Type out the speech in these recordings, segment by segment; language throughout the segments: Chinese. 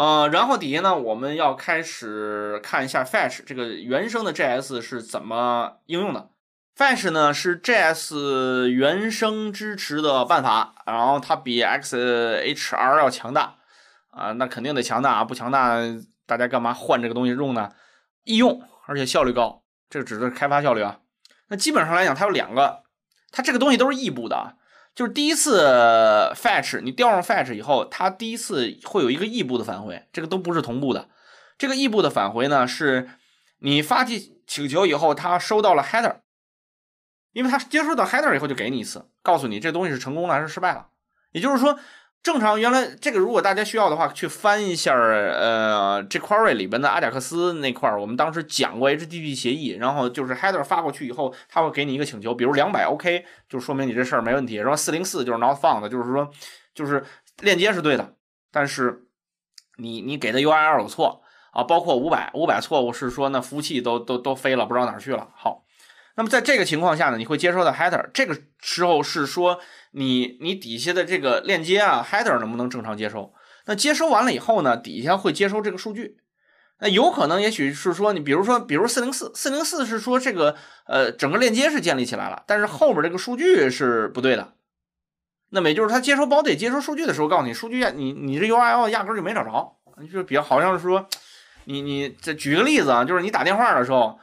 呃，然后底下呢，我们要开始看一下 fetch 这个原生的 JS 是怎么应用的。fetch 呢是 JS 原生支持的办法，然后它比 xhr 要强大啊，那肯定得强大啊，不强大大家干嘛换这个东西用呢？易用，而且效率高，这个指的是开发效率啊。那基本上来讲，它有两个，它这个东西都是异步的。就是第一次 fetch，你调上 fetch 以后，它第一次会有一个异步的返回，这个都不是同步的。这个异步的返回呢，是你发起请求以后，它收到了 header，因为它接收到 header 以后就给你一次，告诉你这东西是成功了还是失败了。也就是说。正常，原来这个如果大家需要的话，去翻一下呃，这 query 里边的阿贾克斯那块儿，我们当时讲过 HTTP 协议，然后就是 header 发过去以后，他会给你一个请求，比如两百 OK，就说明你这事儿没问题，然后四零四就是 not found，就是说就是链接是对的，但是你你给的 URL 有错啊，包括五百五百错误是说那服务器都都都飞了，不知道哪儿去了。好。那么在这个情况下呢，你会接收到 header，这个时候是说你你底下的这个链接啊 header 能不能正常接收？那接收完了以后呢，底下会接收这个数据。那有可能也许是说你，比如说比如404，404是说这个呃整个链接是建立起来了，但是后边这个数据是不对的。那么也就是他接收包得接收数据的时候告诉你数据压你你这 URL 压根儿就没找着，就是比较好像是说你你这举个例子啊，就是你打电话的时候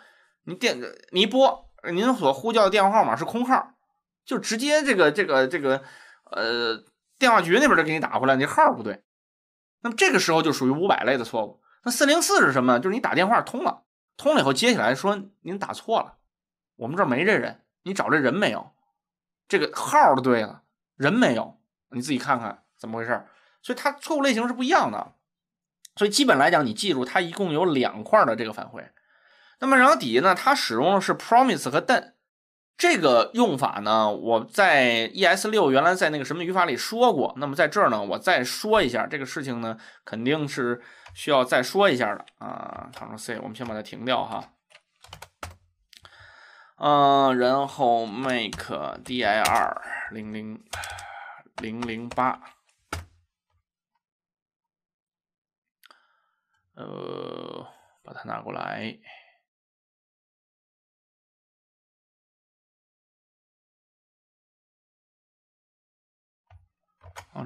你电你一拨。您所呼叫的电话号码是空号，就直接这个这个这个，呃，电话局那边就给你打回来，你号不对。那么这个时候就属于五百类的错误。那四零四是什么？就是你打电话通了，通了以后接起来说您打错了，我们这儿没这人，你找这人没有，这个号都对了，人没有，你自己看看怎么回事。所以它错误类型是不一样的。所以基本来讲，你记住它一共有两块的这个反馈。那么，然后底下呢，它使用的是 Promise 和 then 这个用法呢？我在 ES 六原来在那个什么语法里说过。那么在这儿呢，我再说一下这个事情呢，肯定是需要再说一下的啊。Ctrl+C，我们先把它停掉哈。嗯，然后 make dir 零零零零八，呃，把它拿过来。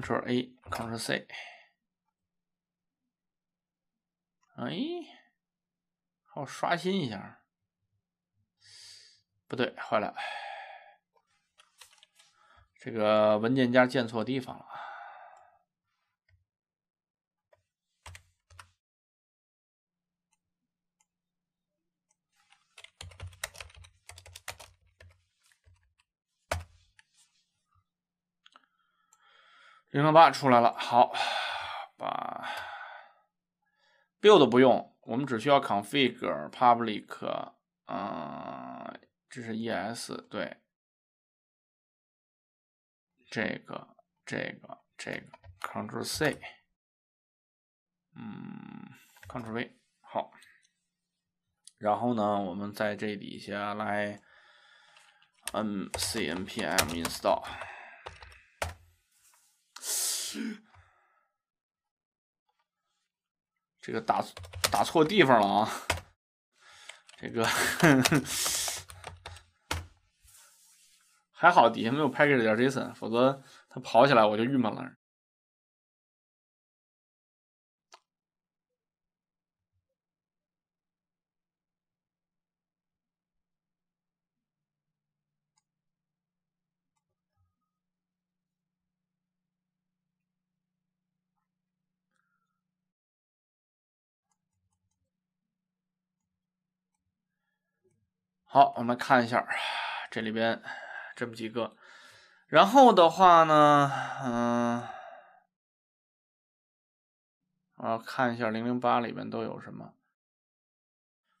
Ctrl A，Ctrl C，哎，好，刷新一下，不对，坏了，这个文件夹建错地方了零零八出来了，好，把 build 不用，我们只需要 configure public，嗯，这是 ES 对，这个这个这个，Ctrl+C，嗯，Ctrl+V，好，然后呢，我们在这底下来 ncnpm install。这个打打错地方了啊！这个还好，底下没有派克 s o n 否则他跑起来我就郁闷了。好，我们看一下这里边这么几个，然后的话呢，嗯，我要看一下零零八里面都有什么。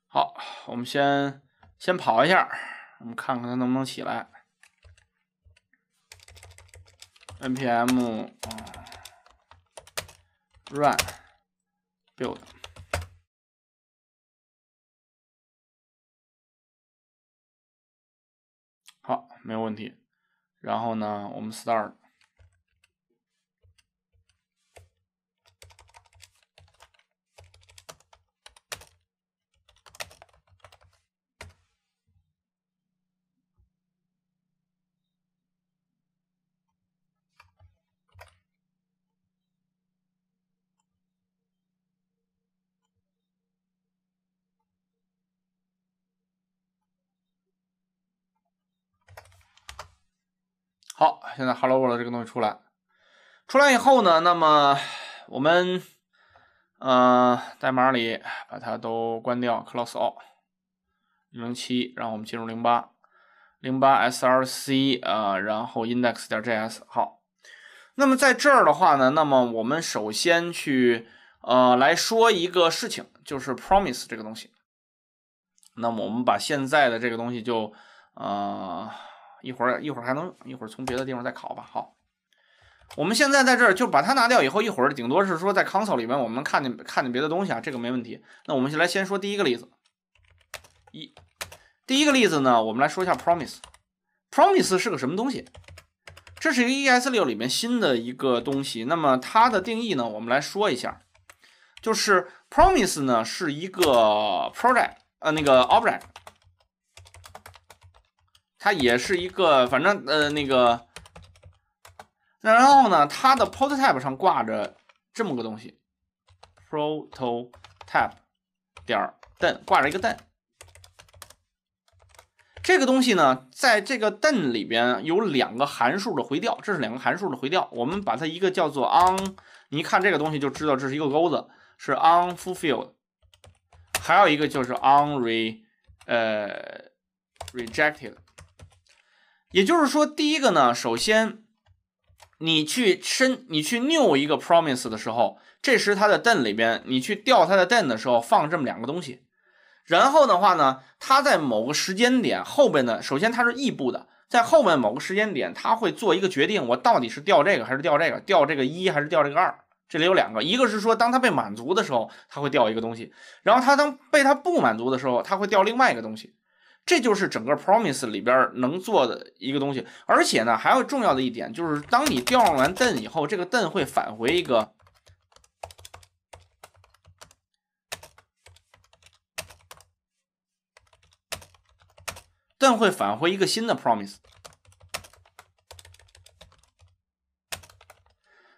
好，我们先先跑一下，我们看看它能不能起来。npm run build。好，没有问题。然后呢，我们 start。好，现在 Hello World 这个东西出来，出来以后呢，那么我们呃代码里把它都关掉，close all 零七，然后我们进入零八零八 src 啊，然后 index 点 js 好，那么在这儿的话呢，那么我们首先去呃来说一个事情，就是 Promise 这个东西，那么我们把现在的这个东西就啊。一会儿一会儿还能一会儿从别的地方再考吧。好，我们现在在这儿就把它拿掉以后，一会儿顶多是说在 console 里面我们看见看见别的东西啊，这个没问题。那我们先来先说第一个例子。一，第一个例子呢，我们来说一下 promise。promise 是个什么东西？这是一个 ES6 里面新的一个东西。那么它的定义呢，我们来说一下。就是 promise 呢是一个 project，呃，那个 object。它也是一个，反正呃那个，然后呢，它的 prototype 上挂着这么个东西，prototype 点儿 n 挂着一个 den。这个东西呢，在这个 den 里边有两个函数的回调，这是两个函数的回调。我们把它一个叫做 on，你一看这个东西就知道这是一个钩子，是 on fulfilled，还有一个就是 on re 呃 rejected。也就是说，第一个呢，首先，你去申，你去 new 一个 Promise 的时候，这时它的 then 里边，你去调它的 then 的时候，放这么两个东西。然后的话呢，它在某个时间点后边呢，首先它是异步的，在后面某个时间点，它会做一个决定，我到底是调这个还是调这个，调这个一还是调这个二。这里有两个，一个是说，当它被满足的时候，它会掉一个东西；然后它当被它不满足的时候，它会掉另外一个东西。这就是整个 Promise 里边能做的一个东西，而且呢，还要重要的一点就是，当你调用完 then 以后，这个 then 会返回一个 then 会返回一个新的 Promise，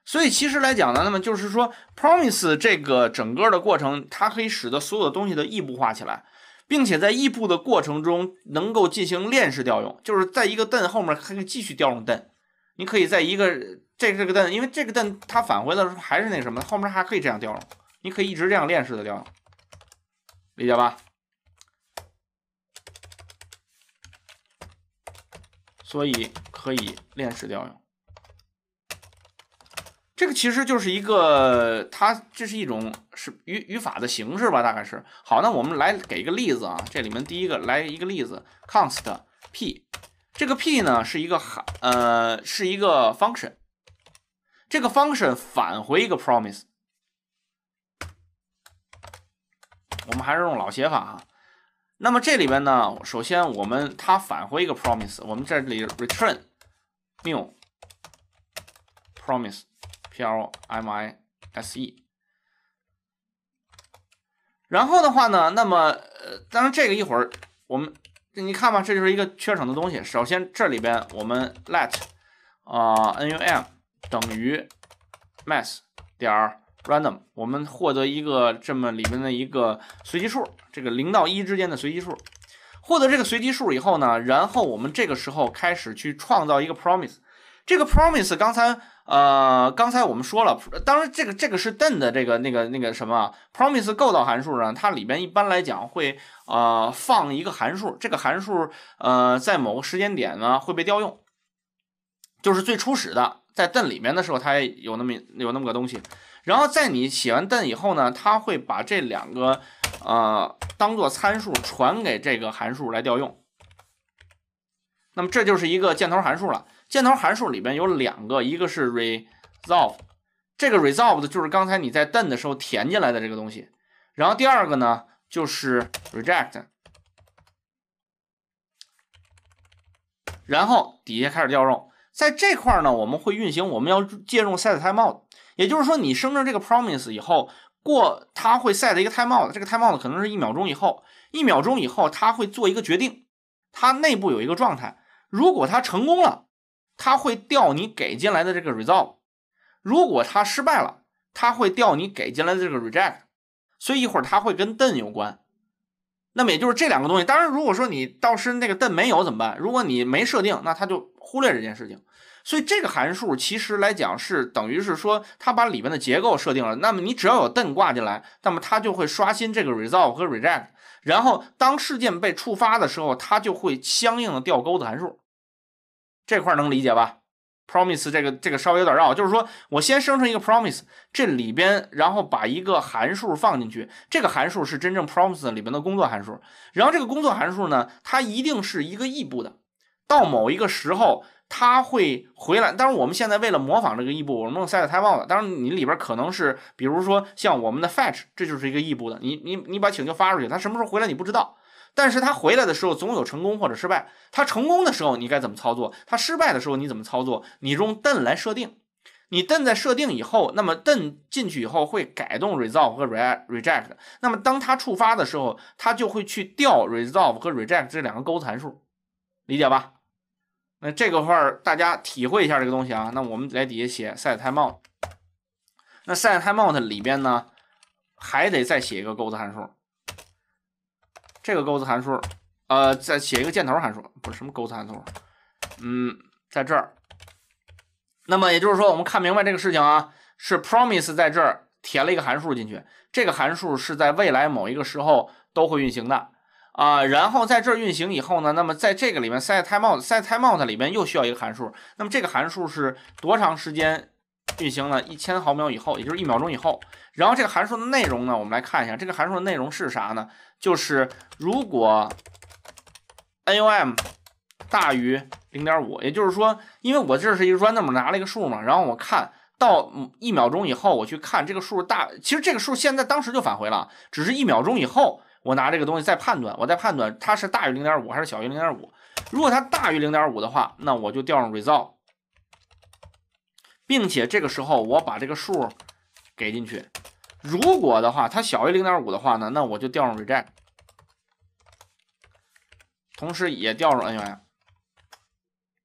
所以其实来讲呢，那么就是说，Promise 这个整个的过程，它可以使得所有的东西都异步化起来。并且在异步的过程中能够进行链式调用，就是在一个 d 后面还可以继续调用 d 你可以在一个这这个 d 因为这个 d 它返回的时候还是那什么，后面还可以这样调用，你可以一直这样链式的调用，理解吧？所以可以链式调用。这个其实就是一个，它这是一种是语语法的形式吧，大概是。好，那我们来给一个例子啊。这里面第一个来一个例子，const p，这个 p 呢是一个函呃是一个 function，这个 function 返回一个 promise。我们还是用老写法啊。那么这里边呢，首先我们它返回一个 promise，我们这里 return new promise。p l m i s e 然后的话呢，那么呃，当然这个一会儿我们你看吧，这就是一个缺省的东西。首先这里边我们 let 啊 num 等于 m a s s 点 random，我们获得一个这么里面的一个随机数，这个零到一之间的随机数。获得这个随机数以后呢，然后我们这个时候开始去创造一个 Promise，这个 Promise 刚才。呃，刚才我们说了，当然这个这个是 Den 的这个那个那个什么 Promise 构造函数呢？它里边一般来讲会呃放一个函数，这个函数呃在某个时间点呢会被调用，就是最初始的在 Den 里面的时候，它有那么有那么个东西。然后在你写完 Den 以后呢，它会把这两个呃当做参数传给这个函数来调用，那么这就是一个箭头函数了。箭头函数里边有两个，一个是 resolve，这个 resolve 就是刚才你在 done 的时候填进来的这个东西。然后第二个呢就是 reject，然后底下开始调用。在这块儿呢，我们会运行我们要借用 setTimeout，也就是说你生成这个 promise 以后，过它会 set 一个 timeout，这个 timeout 可能是一秒钟以后，一秒钟以后它会做一个决定，它内部有一个状态，如果它成功了。它会调你给进来的这个 resolve，如果它失败了，它会调你给进来的这个 reject，所以一会儿它会跟 done 有关。那么也就是这两个东西。当然，如果说你到时那个 done 没有怎么办？如果你没设定，那它就忽略这件事情。所以这个函数其实来讲是等于是说，它把里面的结构设定了。那么你只要有 done 挂进来，那么它就会刷新这个 resolve 和 reject。然后当事件被触发的时候，它就会相应的调钩子函数。这块能理解吧？Promise 这个这个稍微有点绕，就是说我先生成一个 Promise，这里边然后把一个函数放进去，这个函数是真正 Promise 里边的工作函数。然后这个工作函数呢，它一定是一个异步的，到某一个时候它会回来。当然我们现在为了模仿这个异步，我们用 setTimeout 当然你里边可能是比如说像我们的 fetch，这就是一个异步的。你你你把请求发出去，它什么时候回来你不知道。但是他回来的时候总有成功或者失败。他成功的时候你该怎么操作？他失败的时候你怎么操作？你用 done 来设定，你 done 在设定以后，那么 done 进去以后会改动 resolve 和 reject。那么当它触发的时候，它就会去调 resolve 和 reject 这两个钩子函数，理解吧？那这个块大家体会一下这个东西啊。那我们来底下写 setTimeout，那 setTimeout 里边呢还得再写一个钩子函数。这个钩子函数，呃，再写一个箭头函数，不是什么钩子函数，嗯，在这儿。那么也就是说，我们看明白这个事情啊，是 Promise 在这儿填了一个函数进去，这个函数是在未来某一个时候都会运行的啊。然后在这儿运行以后呢，那么在这个里面 s e time t out，set time out 里面又需要一个函数，那么这个函数是多长时间？运行了一千毫秒以后，也就是一秒钟以后，然后这个函数的内容呢，我们来看一下，这个函数的内容是啥呢？就是如果 num 大于零点五，也就是说，因为我这是一个 random 拿了一个数嘛，然后我看到一秒钟以后，我去看这个数大，其实这个数现在当时就返回了，只是一秒钟以后，我拿这个东西再判断，我再判断它是大于零点五还是小于零点五，如果它大于零点五的话，那我就调用 r e s u l t 并且这个时候我把这个数给进去，如果的话它小于零点五的话呢，那我就调用 reject，同时也调用 n 元。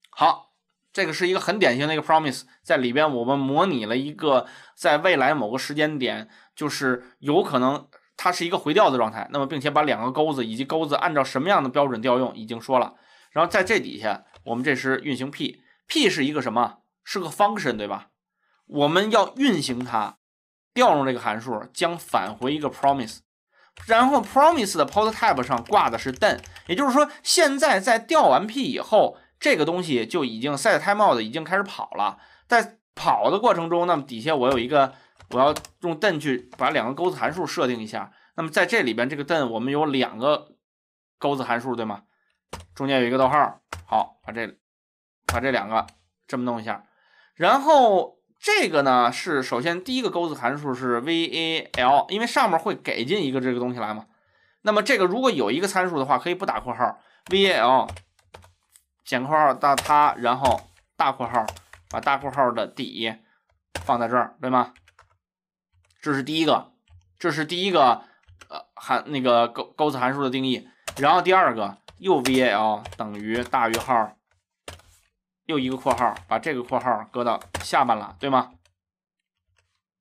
好，这个是一个很典型的一个 promise，在里边我们模拟了一个在未来某个时间点，就是有可能它是一个回调的状态。那么，并且把两个钩子以及钩子按照什么样的标准调用已经说了。然后在这底下，我们这时运行 p，p 是一个什么？是个 function 对吧？我们要运行它，调用这个函数将返回一个 promise，然后 promise 的 prototype 上挂的是 then，也就是说，现在在调完 p 以后，这个东西就已经 setTimeout 已经开始跑了，在跑的过程中，那么底下我有一个，我要用 then 去把两个钩子函数设定一下。那么在这里边，这个 then 我们有两个钩子函数，对吗？中间有一个逗号，好，把这把这两个这么弄一下。然后这个呢是首先第一个钩子函数是 val，因为上面会给进一个这个东西来嘛。那么这个如果有一个参数的话，可以不打括号。val 减括号到它，然后大括号把大括号的底放在这儿，对吗？这是第一个，这是第一个呃函那个钩钩子函数的定义。然后第二个又 val 等于大于号。又一个括号，把这个括号搁到下半了，对吗？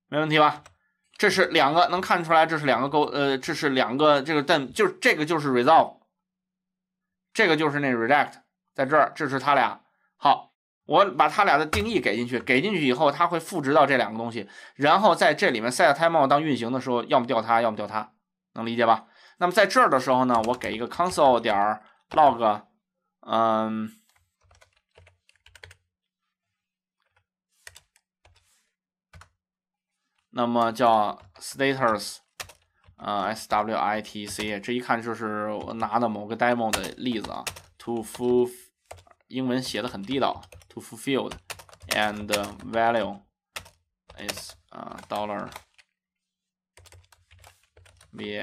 没问题吧？这是两个，能看出来这是两个勾，呃，这是两个这个但就这个就是 resolve，这个就是那 reject，在这儿，这是他俩。好，我把他俩的定义给进去，给进去以后，它会赋值到这两个东西，然后在这里面 setTimeout 当运行的时候，要么调它，要么调它，能理解吧？那么在这儿的时候呢，我给一个 console 点 log，嗯。那么叫 status，啊 s w i t c，这一看就是我拿的某个 demo 的例子啊。to fulfill，英文写的很地道，to fulfilled，and value is 啊 dollar v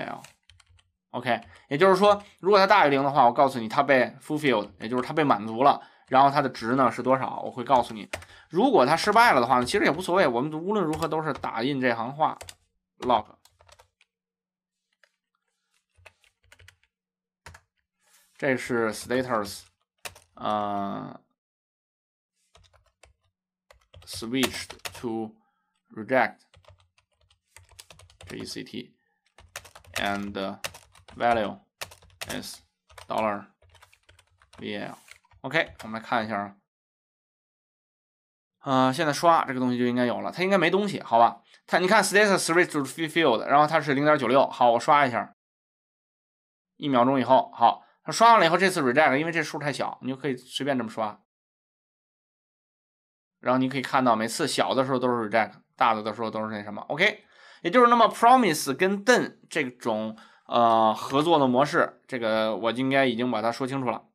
l，ok。也就是说，如果它大于零的话，我告诉你它被 fulfilled，也就是它被满足了。然后它的值呢是多少？我会告诉你。如果它失败了的话呢，其实也无所谓。我们无论如何都是打印这行话，log，这是 status，嗯，switched to r e j e c t r e c t a n d value is dollar b l l OK，我们来看一下。嗯，现在刷这个东西就应该有了，它应该没东西，好吧？它，你看，state three 就是 fulfilled，然后它是零点九六，好，我刷一下，一秒钟以后，好，刷完了以后，这次 reject，因为这数太小，你就可以随便这么刷，然后你可以看到，每次小的时候都是 reject，大的的时候都是那什么，OK，也就是那么 promise 跟 then 这种呃合作的模式，这个我应该已经把它说清楚了。